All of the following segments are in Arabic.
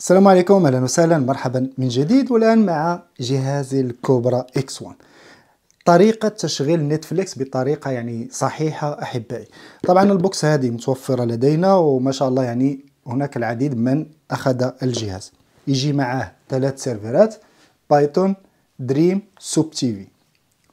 السلام عليكم اهلا وسهلا مرحبا من جديد والان مع جهازي الكوبرا اكس 1 طريقة تشغيل نتفليكس بطريقة يعني صحيحة أحبائي طبعا البوكس هذه متوفرة لدينا وما شاء الله يعني هناك العديد من أخذ الجهاز يجي معاه ثلاث سيرفرات بايثون دريم سوب تي في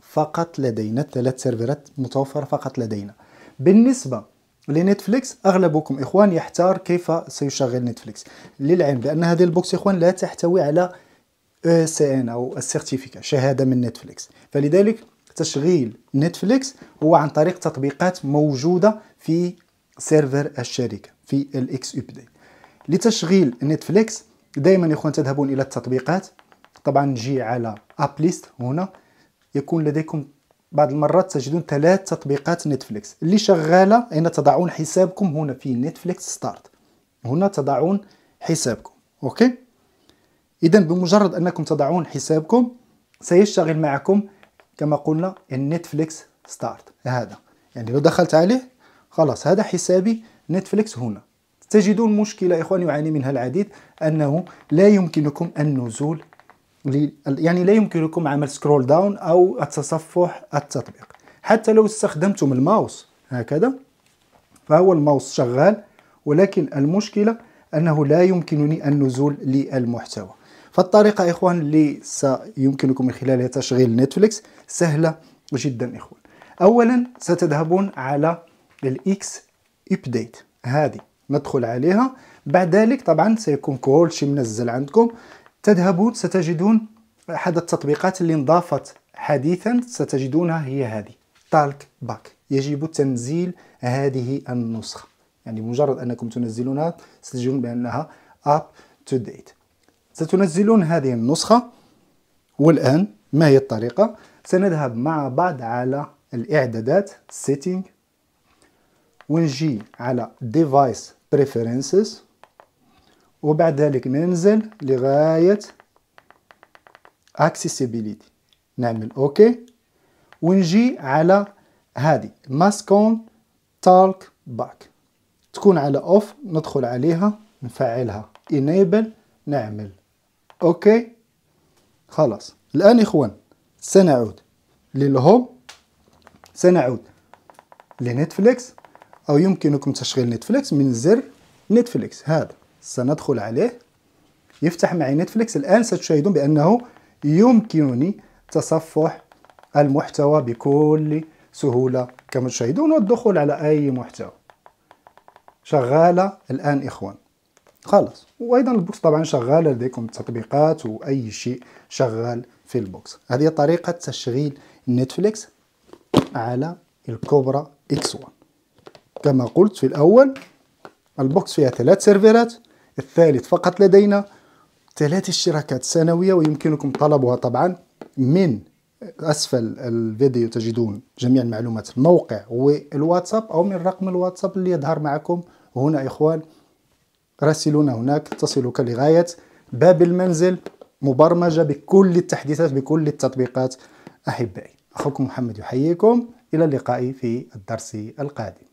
فقط لدينا ثلاث سيرفرات متوفرة فقط لدينا بالنسبة لنتفليكس اغلبكم اخوان يحتار كيف سيشغل نتفليكس للعلم بان هذه البوكس اخوان لا تحتوي على سي ان او السيرتيفيكا شهاده من نتفليكس فلذلك تشغيل نتفليكس هو عن طريق تطبيقات موجوده في سيرفر الشركه في الاكس يو دي لتشغيل نتفليكس دائما اخوان تذهبون الى التطبيقات طبعا نجي على اب ليست هنا يكون لديكم بعض المرات تجدون ثلاث تطبيقات نتفليكس اللي شغالة أين تضعون حسابكم هنا في نتفليكس ستارت هنا تضعون حسابكم أوكي إذا بمجرد أنكم تضعون حسابكم سيشتغل معكم كما قلنا النتفليكس ستارت هذا يعني لو دخلت عليه خلاص هذا حسابي نتفليكس هنا تجدون مشكلة إخوان يعاني منها العديد أنه لا يمكنكم النزول يعني لا يمكنكم عمل سكرول داون او التصفح التطبيق حتى لو استخدمتم الماوس هكذا فهو الماوس شغال ولكن المشكله انه لا يمكنني النزول للمحتوى فالطريقه اخوان اللي سيمكنكم من خلالها تشغيل نتفليكس سهله جدا اخوان اولا ستذهبون على الاكس ابديت هذه ندخل عليها بعد ذلك طبعا سيكون كل شيء منزل عندكم تذهبون ستجدون أحد التطبيقات اللي انضافت حديثا ستجدونها هي هذه تالك باك يجب تنزيل هذه النسخة يعني مجرد أنكم تنزلونها ستجدون بأنها up to date ستنزلون هذه النسخة والآن ما هي الطريقة؟ سنذهب مع بعض على الإعدادات setting ونجي على device preferences وبعد ذلك ننزل لغاية accessibility نعمل اوكي ونجي على هذه ماسكون talk باك تكون على اوف ندخل عليها نفعلها enable نعمل اوكي خلاص الان اخوان سنعود للهوم سنعود لنتفليكس او يمكنكم تشغيل نتفليكس من زر نتفليكس هذا سندخل عليه يفتح معي نتفليكس الآن ستشاهدون بأنه يمكنني تصفح المحتوى بكل سهولة كما تشاهدون والدخول على أي محتوى شغالة الآن إخوان خلاص وأيضا البوكس طبعا شغال لديكم التطبيقات وأي شيء شغال في البوكس هذه طريقة تشغيل نتفليكس على الكوبرا اكس 1 كما قلت في الأول البوكس فيها ثلاث سيرفرات الثالث فقط لدينا ثلاث اشتراكات سنوية ويمكنكم طلبها طبعا من أسفل الفيديو تجدون جميع المعلومات الموقع والواتساب أو من رقم الواتساب اللي يظهر معكم هنا إخوان راسلونا هناك تصلك لغاية باب المنزل مبرمجة بكل التحديثات بكل التطبيقات أحبائي أخوكم محمد يحييكم إلى اللقاء في الدرس القادم